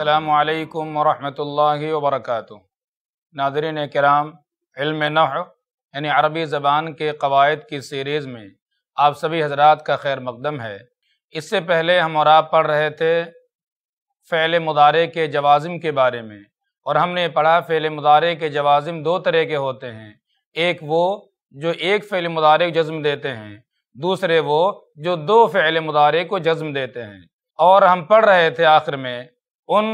अल्लाम वरहमल work Nadreen कराम इल्म नह यानी अरबी ज़बान के कवायद की सीरीज़ में आप सभी हजरात का खैर मकदम है इससे पहले हम और आप पढ़ रहे थे फ़ैल मदारे के जवाज़िम के बारे में और हमने पढ़ा फ़ैल मदारे के जवाज़िम दो तरह के होते हैं एक वो जो एक फ़ैल मुदारे को जज्म देते हैं दूसरे वो जो दो फ़ैल मदारे को जज्म देते हैं और हम पढ़ रहे थे आखिर में उन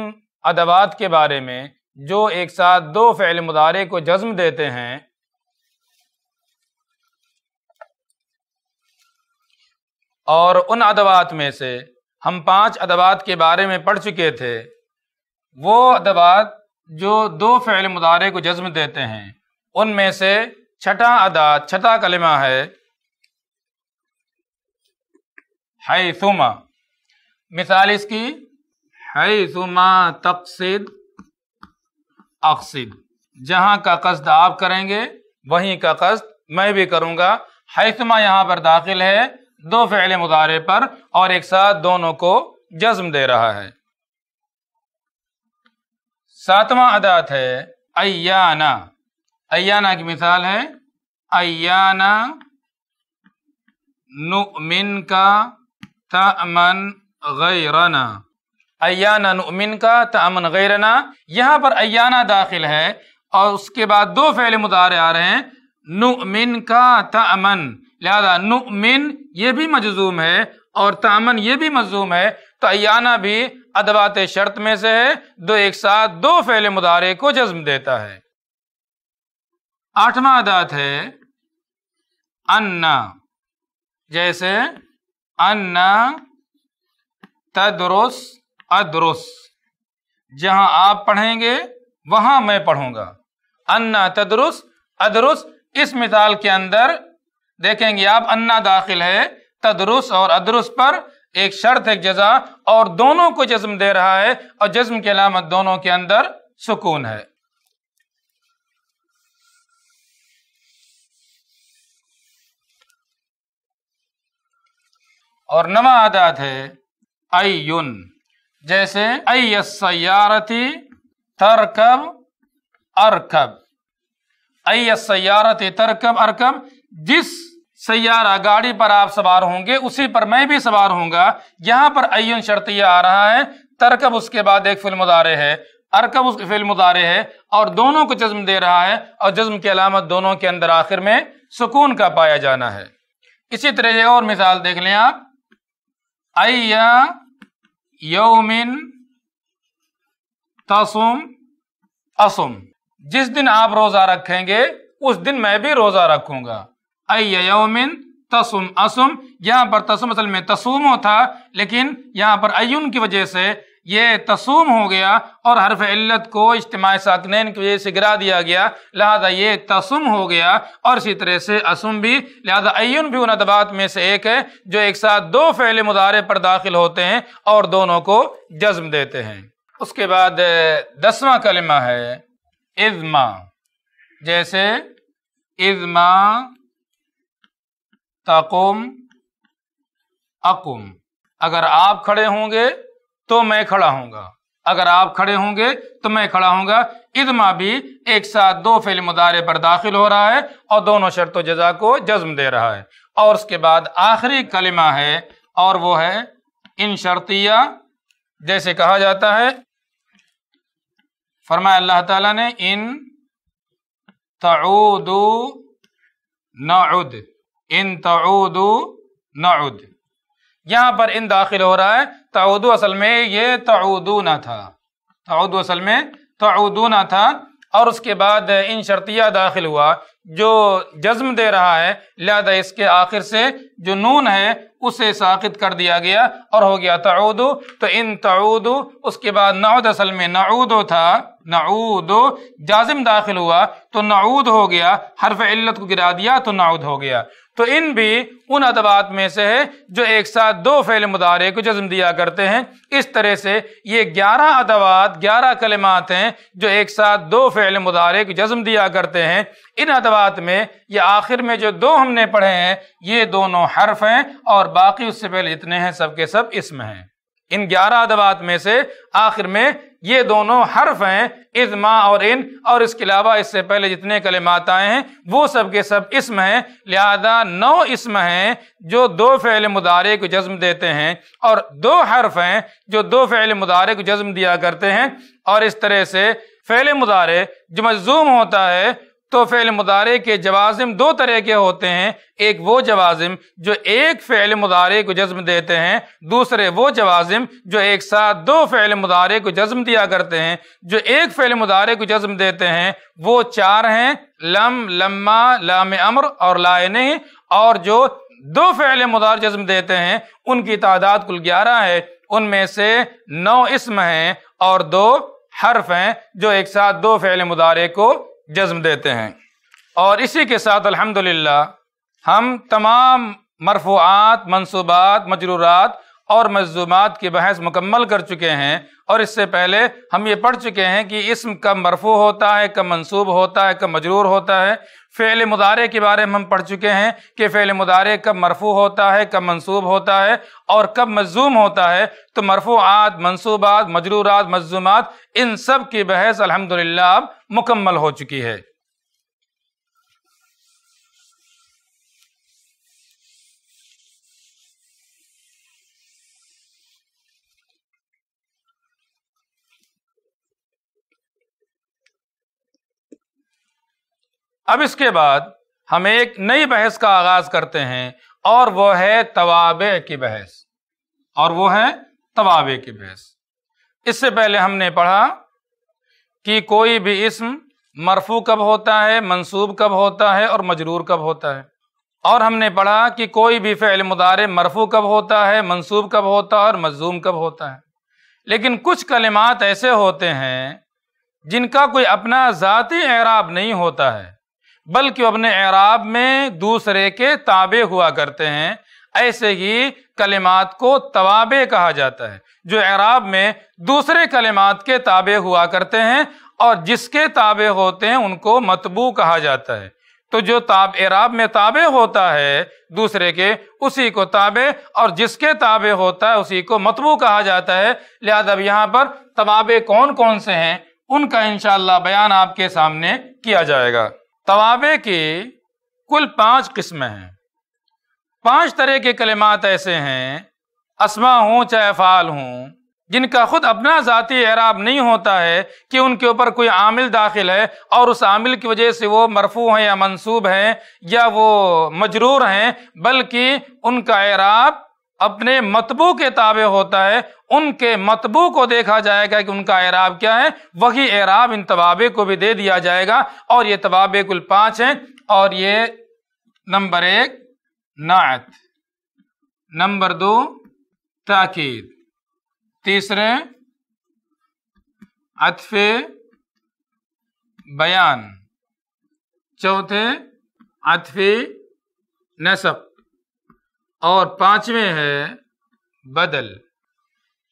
अदवात के बारे में जो एक साथ दो फ़ैल मुदारे को जज्म देते हैं और उन अदवात में से हम पांच अदवात के बारे में पढ़ चुके थे वो अदवात जो दो फ़ैल मुदारे को जज्म देते हैं उनमें से छठा अदा छठा कलमा है हैसुमा मिसाल इसकी हैसुमा तकसिद अक्सिद जहाँ का कस्द आप करेंगे वहीं का कस्द मैं भी करूँगा हैसुमा यहाँ पर दाखिल है दो फ़ैल मुदारे पर और एक साथ दोनों को जज्म दे रहा है सातवां अदात है अयाना अयाना की मिसाल है अयाना नुमिन का तमन गैराना अयाना नमिन का तमन गैरना यहाँ पर अयाना दाखिल है और उसके बाद दो फैले मुदारे आ रहे हैं नुमिन का तमन लिहाजा नुमिन ये भी मजजूम है और तमन ये भी मजूम है तो अयाना भी अदबात शर्त में से है दो एक साथ दो फैले मुदारे को जज्म देता है आठवां अदात है अन्ना जैसे अन्ना तदरुस्त अदरुस जहां आप पढ़ेंगे वहां मैं पढ़ूंगा अन्ना तदरुस अदरुस इस मिसाल के अंदर देखेंगे आप अन्ना दाखिल है तदरुस और अदरुस पर एक शर्त एक जजा और दोनों को जज्म दे रहा है और जज्म के अलामत दोनों के अंदर सुकून है और नवा आदात है आयुन जैसे अयारती तरकब अरकब अयारती तरकब अरकब जिस सैारा गाड़ी पर आप सवार होंगे उसी पर मैं भी सवार होंगे यहां पर अयन शर्तिया आ रहा है तरकब उसके बाद एक फिल्म उदारे है अरकब उसके उदारे है और दोनों को जज्म दे रहा है और जज्म की अलामत दोनों के अंदर आखिर में सुकून का पाया जाना है इसी तरह और मिसाल देख लें आप अय्या यौमिन तसुम असुम जिस दिन आप रोज़ा रखेंगे उस दिन मैं भी रोज़ा रखूंगा अयमिन तसुम असुम यहां पर तसुम असल में तसुमो था लेकिन यहां पर अयुन की वजह से ये तसूम हो गया और हरफ इल्लत को इज्तम साकनैन की वजह से गिरा दिया गया लिहाजा ये तसुम हो गया और इसी तरह से असुम भी लिहाजा अयुन भी उन अदबात में से एक है जो एक साथ दो फैले मुदारे पर दाखिल होते हैं और दोनों को जज्म देते हैं उसके बाद दसवां कलमा है इजमा जैसे इजमा तकुम अकुम अगर आप खड़े होंगे तो मैं खड़ा होऊंगा अगर आप खड़े होंगे तो मैं खड़ा होऊंगा इदमा भी एक साथ दो फेल मुदारे पर दाखिल हो रहा है और दोनों शर्त जजा को जज्म दे रहा है और उसके बाद आखिरी कलिमा है और वो है इन शर्तिया जैसे कहा जाता है फरमाया अल्लाह ताला ने इन तऊदू नऊद इन तऊदू नऊद यहाँ पर इन दाखिल हो रहा है ताउदू असल में ये ना था ताउदू असल में ना था और उसके बाद इन शर्तिया दाखिल हुआ जो जज्म दे रहा है लिहाजा इसके आखिर से जो नून है उसे साखित कर दिया गया और हो गया तऊदो तो इन तऊदो उसके बाद नाउद असल में नाउदो था नाउदो जाजिम दाखिल हुआ तो नाउद हो गया हरफ इल्लत को गिरा दिया तो नाउद हो गया तो इन भी उन अदबात में से है जो एक साथ दो फैल मुदारे को जज्म दिया करते हैं इस तरह से ये ग्यारह अदवात ग्यारह कलिमात हैं जो एक साथ दो फैल मुदारे को जज्म दिया करते हैं इन अदवात सलावात में ये आखिर में जो दो हमने पढ़े हैं ये दोनों हर्फ हैं और बाकी उससे पहले इतने हैं सब के सब इसम हैं इन ग्यारह अदवात में से आखिर में ये दोनों हर्फ हैं इज माँ और इन और इसके अलावा इससे पहले जितने कलेमात आए हैं वो सब के सब इसम हैं लिहाजा नौ इसम हैं जो दो फ़ैल मुदारे को जज्म देते हैं और दो हर्फ हैं जो दो फ़ैल मुदारे को जज्म दिया करते हैं और इस तरह से फ़ैल मुदारे जो मजूम होता है तो फेल मुदारे के जवाजिम दो तरह के होते हैं एक वो जवाजिम जो एक फेल मुदारे को जज्म देते हैं दूसरे वो जवाजिम जो एक साथ दो फेल मुदारे को जज्म दिया करते हैं जो एक फेल मुदारे को जज्म देते हैं वो चार हैं लम लम्मा लाम अमर और लाए नहीं और जो दो फेल मुदार जज्म देते हैं उनकी तादाद कुल ग्यारह है उनमें से नौ इसम हैं और दो हर्फ हैं जो एक साथ दो फेल मुदारे को जज्म देते हैं और इसी के साथ अल्हम्दुलिल्लाह हम तमाम मरफूआत मनसूबात मजरूरात और मजलूमात की बहस मुकम्मल कर चुके हैं और इससे पहले हम ये पढ़ चुके हैं कि इसम कब मरफू होता है कब मंसूब होता है कब मजरूर होता है फ़ेल मुदारे के बारे में हम पढ़ चुके हैं कि फ़ेल मुदारे कब मरफू होता है कब मंसूब होता है और कब मजूम होता है तो मरफूआत मनसूबात मजरूरात मजूमात इन सब की बहस अलहमदिल्ला मुकम्मल हो चुकी है अब इसके बाद हम एक नई बहस का आगाज करते हैं और वो है तवाबे की बहस और वो है तवाबे की बहस इससे पहले हमने पढ़ा कि कोई भी इसम मरफू कब होता है मंसूब कब होता है और मजरूर कब होता है और हमने पढ़ा कि कोई भी फ़ैल मुदारे मरफू कब होता है मंसूब कब होता है और मजूम कब होता है लेकिन कुछ कलिमात ऐसे होते हैं जिनका कोई अपना ज़ाती एराब नहीं होता है बल्कि अपने एराब में दूसरे के ताबे हुआ करते हैं ऐसे ही कलिमात को तवाबे कहा जाता है जो एराब में दूसरे कलिमात के ताबे हुआ करते हैं और जिसके ताबे होते हैं उनको मतबू कहा जाता है तो जो ताब एराब में ताबे होता है दूसरे के उसी को ताबे और जिसके ताबे होता है उसी को मतबू कहा जाता है लिहाजा अब यहाँ पर तवाबे कौन कौन से हैं उनका इन बयान आपके सामने किया जाएगा तवाबे के कुल पांच किस्म हैं पांच तरह के कलिमात ऐसे हैं असमा हूं चाहे अफ़ाल हूं जिनका खुद अपना ज़ाती एराब नहीं होता है कि उनके ऊपर कोई आमिल दाखिल है और उस आमिल की वजह से वो मरफू हैं या मंसूब हैं या वो मजरूर हैं बल्कि उनका एराब अपने मतबू के ताबे होता है उनके मतबू को देखा जाएगा कि उनका एराब क्या है वही एराब इन तबाबे को भी दे दिया जाएगा और ये तबाबे कुल पांच हैं और ये नंबर एक नात नंबर दो ताकीद तीसरे अतफे बयान चौथे अतफे नसब और पांचवें है बदल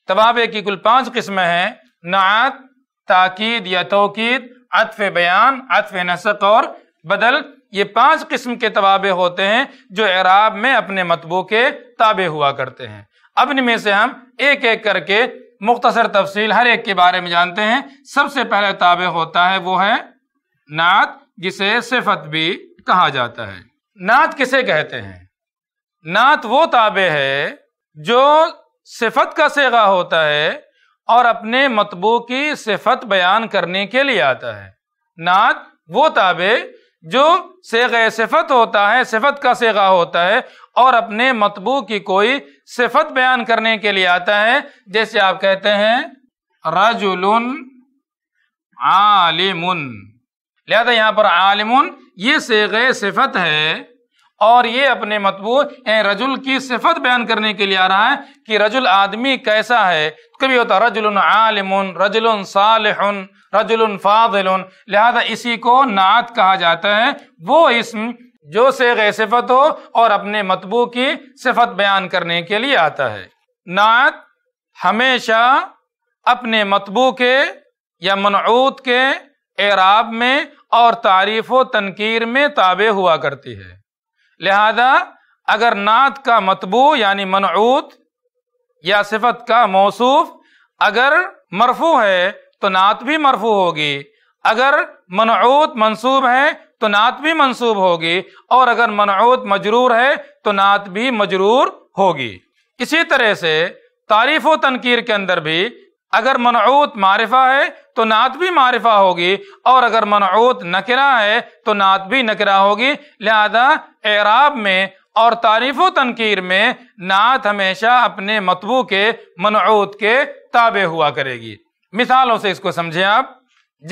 तवाबे की कुल पांच किस्में हैं नात ताकीद या तोकीद अतफ बयान अतफ नसक और बदल ये पांच किस्म के तवाबे होते हैं जो एराब में अपने मतबू के ताबे हुआ करते हैं अब इनमें से हम एक एक करके मुख्तसर तफसील हर एक के बारे में जानते हैं सबसे पहले ताबे होता है वो है नात जिसे सिफत भी कहा जाता है नात किसे कहते हैं नात वो ताबे है जो सिफत का सेगा होता है और अपने मतबू की सिफत बयान करने के लिए आता है नात वो ताबे जो सेग सिफत होता है सिफत का सेगा होता है और अपने मतबू की कोई सिफत बयान करने के लिए आता है जैसे आप कहते हैं रजुलन आलिमुन लिहाजा यहाँ पर आलिमुन ये सेग सिफत है और ये अपने मतबू रजुल की सिफत बयान करने के लिए आ रहा है कि रजुल आदमी कैसा है कभी होता रजुल आलम रजुल सालहन रजुल फादिल लिहाजा इसी को नात कहा जाता है वो इसम जो से गै सिफत हो और अपने मतबू की सिफत बयान करने के लिए आता है नात हमेशा अपने मतबू के या मनऊत के एराब में और तारीफ व तनकीर में ताबे हुआ करती है लिहाजा अगर नात का मतबू यानी मनऊत या सिफत का मौसूफ अगर मरफू है तो नात भी मरफू होगी अगर मनऊत मनसूब है तो नात भी मनसूब होगी और अगर मनऊत मजरूर है तो नात भी मजरूर होगी इसी तरह से तारीफ व तनकीर के अंदर भी अगर मनऊत मारिफा है तो नात भी मारिफा होगी और अगर मनऊत नकरा है तो नात भी नकरा होगी लिहाजा एराब में और तारीफ व तनकीर में नात हमेशा अपने मतबू के मनऊत के ताबे हुआ करेगी मिसालों से इसको समझें आप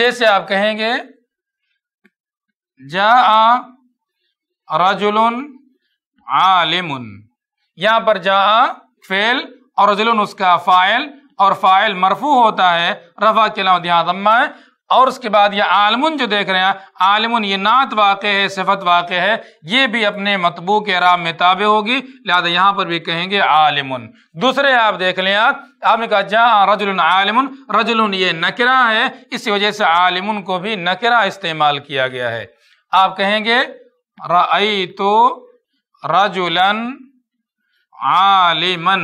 जैसे आप कहेंगे जा रजुल आलिम यहां पर जा फेल और रजुल उसका फाइल और फ़ाइल मरफू होता है रफ़ा के अलावा दिहादम्मा है और उसके बाद यह आलमन जो देख रहे हैं आलमन ये नात वाक़ है सिफत वाक़ है ये भी अपने मतबू के आराम में ताबे होगी लिहाजा यहाँ पर भी कहेंगे आलमन दूसरे आप देख लें आप आपने कहा जहाँ रजुल आलमन रजुल ये नकरा है इसी वजह से आलमन को भी नकरा इस्तेमाल किया गया है आप कहेंगे रई तो रजुलन आलिमन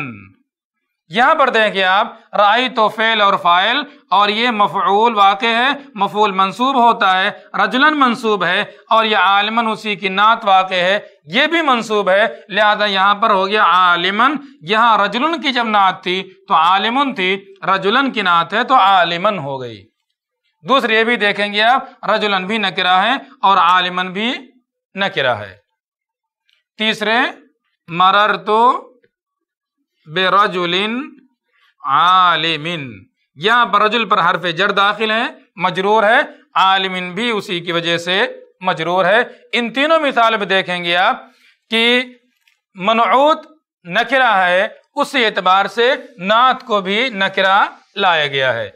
यहां पर देखिए आप राई तो फेल और फाइल और ये मफूल वाक़ है मफूल मंसूब होता है रजलन मंसूब है और यह आलमन उसी की नात वाक़ है ये भी मंसूब है लिहाजा यहां पर हो गया आलिमन यहां रजुलन की जब नात थी तो आलिमन थी रजुलन की नात है तो आलिमन हो गई दूसरी ये भी देखेंगे आप रजुलन भी नकिरा है और आलिमन भी नकिरा है तीसरे मरर तो बेरजुलिन आलिमिन यहां पर रजुल पर हरफ जर दाखिल है मजरूर है आलिमिन भी उसी की वजह से मजरूर है इन तीनों मिसाल में देखेंगे आप कि मनऊत नकरा है उस एतबार से नात को भी नकरा लाया गया है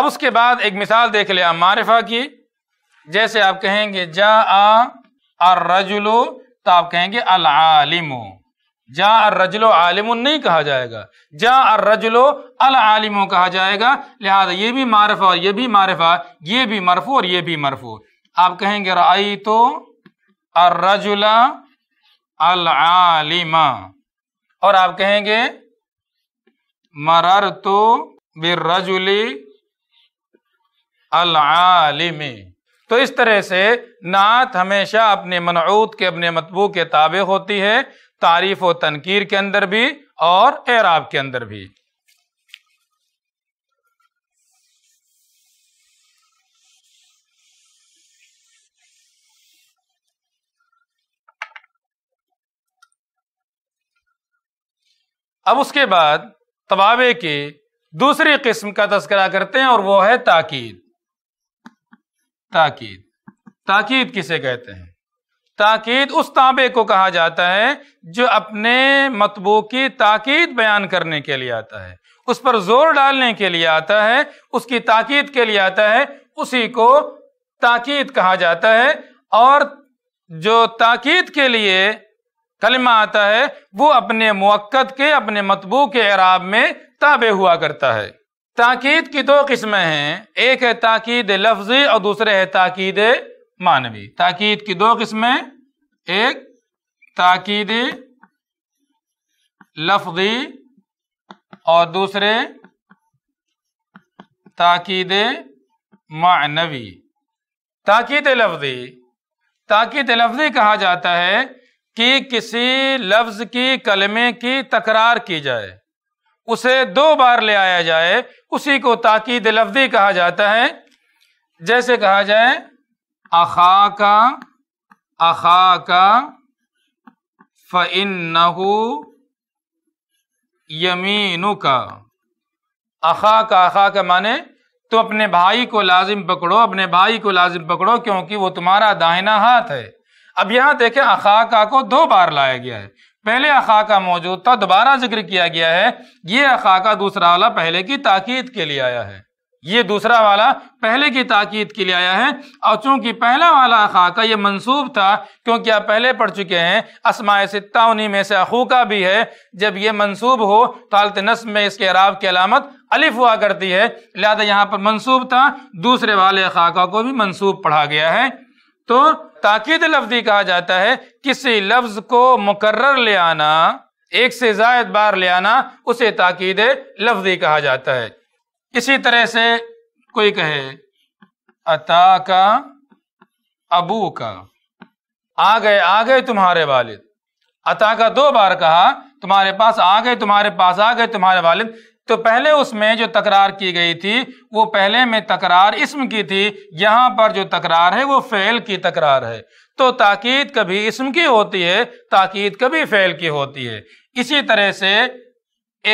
अब उसके बाद एक मिसाल देख लिया मारिफा की जैसे आप कहेंगे जा आ रजुलो तो आप कहेंगे अल आलिमो जा रजलो आलिम नहीं कहा जाएगा अर रजलो अल आलिमो कहा जाएगा लिहाजा ये भी मारफा और ये भी मारफा ये भी मरफू और ये भी मरफू आप कहेंगे रई तो अर्रजुला अल आलिमा और आप कहेंगे मरर तो बिरजुली अल आलिमी तो इस तरह से नात हमेशा अपने मनऊत के अपने मतबू के ताबे होती है तारीफ व तनकीर के अंदर भी और एराब के अंदर भी अब उसके बाद तबावे के दूसरी किस्म का तस्करा करते हैं और वो है ताकीद ताकीद ताकीद किसे कहते हैं ताकीद उस ताबे को कहा जाता है जो अपने मतबू की ताकीद बयान करने के लिए आता है उस पर जोर डालने के लिए आता है उसकी ताकीद के लिए आता है उसी को ताकीद कहा जाता है और जो ताकीद के लिए कलमा आता है वो अपने मुक्क़त के अपने मतबू के अराब में ताबे हुआ करता है ताकीद की दो किस्में हैं एक है ताकीद लफ्जी और दूसरे है ताकीद मानवी ताकीद की दो किस्में एक ताकीदी लफ्जी और दूसरे ताकीद मानवी ताकीद लफ्जी ताकीद लफ्जी कहा जाता है कि किसी लफ्ज की कलमे की तकरार की जाए उसे दो बार ले आया जाए उसी को ताकीद लफ्जी कहा जाता है जैसे कहा जाए अखा का अखा का फू यमीनु का अखा का अखा का माने तो अपने भाई को लाजिम पकड़ो अपने भाई को लाजिम पकड़ो क्योंकि वो तुम्हारा दाहिना हाथ है अब यहां देखें अखाका को दो बार लाया गया है पहले अखाका मौजूद था दोबारा जिक्र किया गया है ये अखाका दूसरा वाला पहले की ताकीद के लिए आया है ये दूसरा वाला पहले की ताकीद के लिए आया है और चूंकि पहला वाला खाका ये मंसूब था क्योंकि आप पहले पढ़ चुके हैं असमाय सत्ता उन्हीं में से अखू का भी है जब ये मंसूब हो तो अलत नस्म में इसके अराब की अलामत अलिफ हुआ करती है लिहाजा यहाँ पर मंसूब था दूसरे वाले खाका को भी मंसूब पढ़ा गया है तो ताकीद लफ्जी कहा जाता है किसी लफ्ज को मुकर्र ले आना एक से जायद बार ले आना उसे ताकीद लफ्जी कहा जाता है इसी तरह से कोई कहे अता का अबू का आ गए आ गए तुम्हारे वालिद अता का दो बार कहा तुम्हारे पास आ गए तुम्हारे पास आ गए तुम्हारे वालिद तो पहले उसमें जो तकरार की गई थी वो पहले में तकरार इस्म की थी यहां पर जो तकरार है वो फेल की तकरार है तो ताकीद कभी इसम की होती है ताकीद कभी फ़ैल की होती है इसी तरह से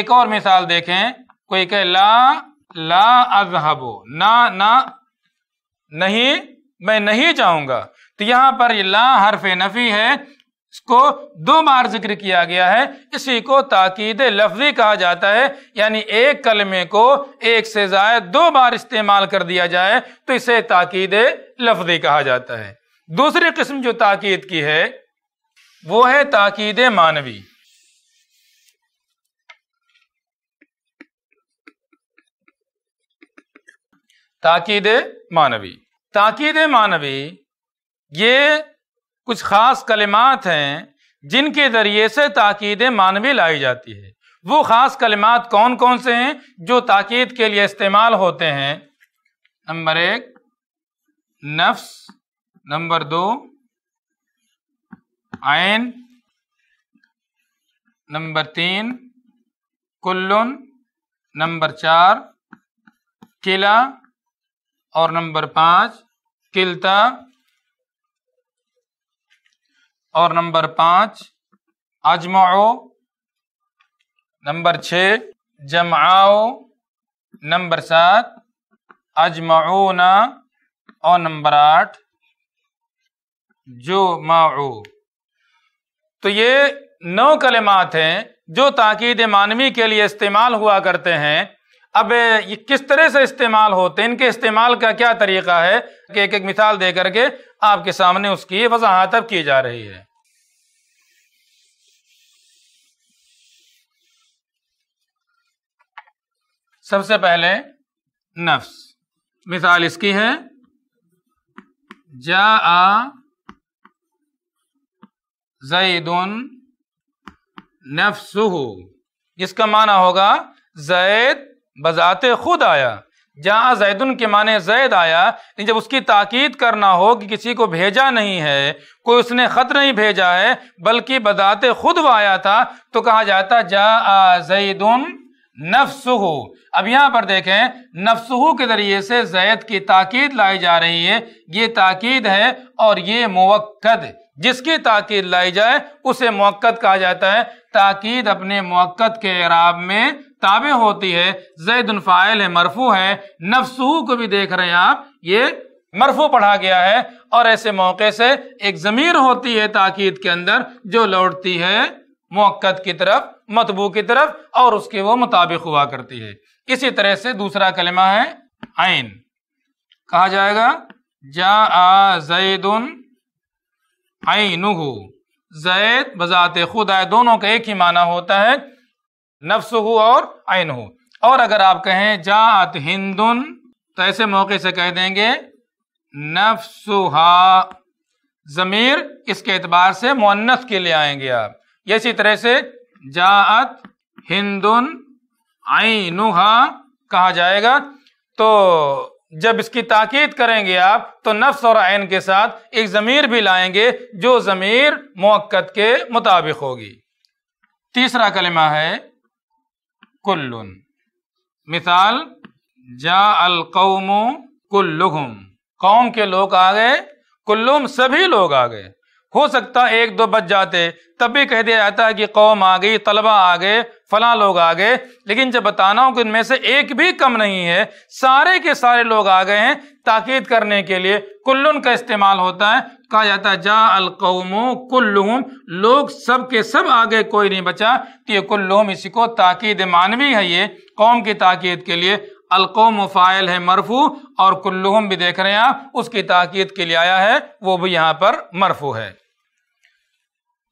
एक और मिसाल देखें कोई कह ला ला अजहबो ना ना नहीं मैं नहीं जाऊंगा तो यहां पर ये ला हरफ नफी है इसको दो बार जिक्र किया गया है इसी को ताकीद लफ्जी कहा जाता है यानी एक कलमे को एक से जायद दो बार इस्तेमाल कर दिया जाए तो इसे ताकीद लफ्जी कहा जाता है दूसरी किस्म जो ताकीद की है वो है ताकीद मानवी ताकीद मानवी ताकीद मानवी ये कुछ ख़ास कलिमात हैं जिनके ज़रिए से ताकीद मानवी लाई जाती है वो ख़ास कलिमात कौन कौन से हैं जो ताकीद के लिए इस्तेमाल होते हैं नंबर एक नफ्स नंबर दो आयन नंबर तीन कुल्लुन नंबर चार किला और नंबर पांच किलता और नंबर पांच अजमाओ नंबर छ जमाओ नंबर सात अजमाऊना और नंबर आठ जो माओ तो ये नौ कलेमात हैं जो ताकीद मानवी के लिए इस्तेमाल हुआ करते हैं अब ये किस तरह से इस्तेमाल होते हैं इनके इस्तेमाल का क्या तरीका है कि एक एक मिसाल दे करके आपके सामने उसकी वजाहत अब की जा रही है सबसे पहले नफ्स मिसाल इसकी है जा आ जैदन नफ्सुहु इसका माना होगा जैद बजात खुद आया जहाँ जैदन के माने जैद आया लेकिन जब उसकी ताकीद करना हो कि किसी को भेजा नहीं है कोई उसने ख़त नहीं भेजा है बल्कि बजात खुद वह आया था तो कहा जाता जा जैदन नफसहु अब यहाँ पर देखें नफसहू के ज़रिए से जैद की ताकीद लाई जा रही है ये ताकीद है और ये मवक्द जिसकी ताकीद लाई जाए उसे मौक़द कहा जाता है ताकीद अपने मौक़द के इराब में ताबे होती है जैद फायल है मरफू है नफसू को भी देख रहे हैं आप ये मरफू पढ़ा गया है और ऐसे मौके से एक ज़मीर होती है ताकीद के अंदर जो लौटती है मोक्त की तरफ मतबू की तरफ और उसके वो मुताबिक हुआ करती है इसी तरह से दूसरा कलमा है आइन कहा जाएगा जा आ जैदन आइनहू जैद बजात खुद आए दोनों का एक ही माना होता है नफ्स हो और आयन हो और अगर आप कहें जात हिंदुन तो ऐसे मौके से कह देंगे नफसुहा जमीर इसके एतबार से मुन्नस के लिए आएंगे आप इसी तरह से जात हिंदुन आइनुहा कहा जाएगा तो जब इसकी ताकीद करेंगे आप तो नफ्स और आयन के साथ एक ज़मीर भी लाएंगे जो ज़मीर मौक़त के मुताबिक होगी तीसरा कलमा है कुल्ल मिसाल जा अल कौमो कुल्लुम कौम के लोग आ गए कुल्लुम सभी लोग आ गए हो सकता एक दो बच जाते तब भी कह दिया जाता है कि कौम आ गई तलबा आ गए फला लोग आ गए लेकिन जब बताना हो कि इनमें से एक भी कम नहीं है सारे के सारे लोग आ गए हैं ताकीद करने के लिए कुल्लुन का इस्तेमाल होता है कहा जाता है जा कौमो कुल्लुम लोग सब के सब आगे कोई नहीं बचा तो ये कुल्लुम इसी को ताकीद मानवी है ये कौम की ताकीद के लिए कौम फ़ाइल है मरफू और कुल्लुम भी देख रहे हैं आप उसकी ताकीद के लिए आया है वो भी यहाँ पर मरफू है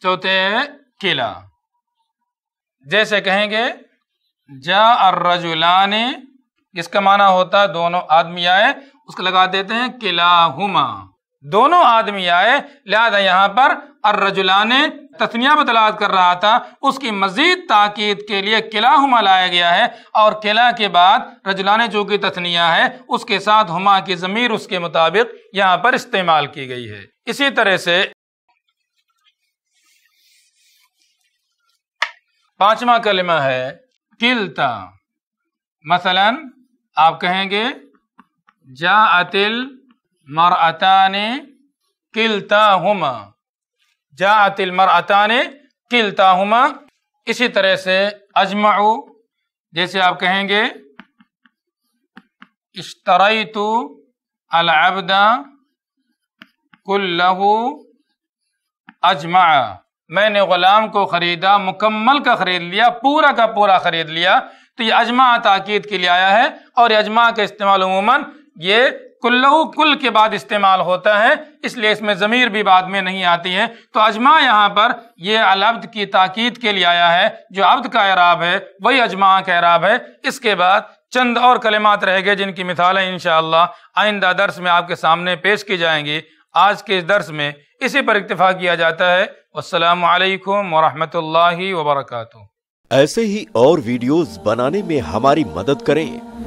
चौथे किला जैसे कहेंगे जा और रजुलान इसका माना होता है दोनों आदमी आए उसको लगा देते हैं किला हुमा दोनों आदमी आए लिहाजा यहाँ पर अर्रजुला ने तस्निया बतलात कर रहा था उसकी मजीद ताकीद के लिए किला हुमा लाया गया है और किला के बाद रजुला जो कि तस्निया है उसके साथ हुमा की ज़मीर उसके मुताबिक यहाँ पर इस्तेमाल की गई है इसी तरह से पांचवा कलमा है किलता मसलन आप कहेंगे जा अतिल मर अताने किलता हम जा अतिल मर अताने किलता हम इसी तरह से अजमाऊ जैसे आप कहेंगे इश्तरई तो अलबदा कुल्लहू अजमा मैंने गुलाम को ख़रीदा मुकम्मल का ख़रीद लिया पूरा का पूरा ख़रीद लिया तो ये अजमा ताक़ीद के लिए आया है और अजमा का इस्तेमाल उमूमन ये कुल्लू कुल के बाद इस्तेमाल होता है इसलिए इसमें ज़मीर भी बाद में नहीं आती है तो अजमा यहाँ पर यह अलब्द की ताकीद के लिए आया है जो अब्द का एराब है वही अजमा का एराब है इसके बाद चंद और कलेमात रह गए जिनकी मिसालें इन आइंदा दर्स में आपके सामने पेश की जाएंगी आज के इस दर्स में इसी पर इतफा किया जाता है असलकम वरहमल वबरक ऐसे ही और वीडियोस बनाने में हमारी मदद करें